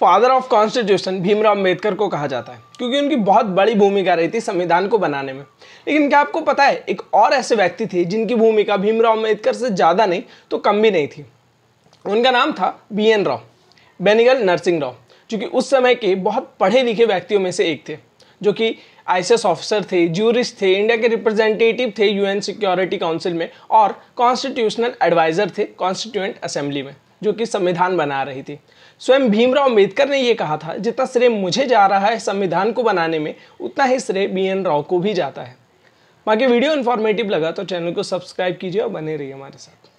father of constitution Bhimrao Ambedkar को कहा जाता है क्योंकि उनकी बहुत बड़ी भूमिका रही थी संविधान को बनाने में लेकिन क्या आपको पता है एक और ऐसे व्यक्ति थे जिनकी भूमिका भीमराव अम्बेडकर से ज़्यादा नहीं तो कम भी नहीं थी उनका नाम था बी एन राव बेनिगल नरसिंह राव जो कि उस समय के बहुत पढ़े लिखे व्यक्तियों में से एक थे जो कि एस ऑफिसर थे जूरिस्ट थे इंडिया के रिप्रेजेंटेटिव थे यूएन सिक्योरिटी काउंसिल में और कॉन्स्टिट्यूशनल एडवाइज़र थे कॉन्स्टिट्यूएंट असेंबली में जो कि संविधान बना रही थी स्वयं भीमराव अम्बेडकर ने यह कहा था जितना श्रेय मुझे जा रहा है संविधान को बनाने में उतना ही श्रेय बी एन राव को भी जाता है बाकी वीडियो इन्फॉर्मेटिव लगा तो चैनल को सब्सक्राइब कीजिए और बने रहिए हमारे साथ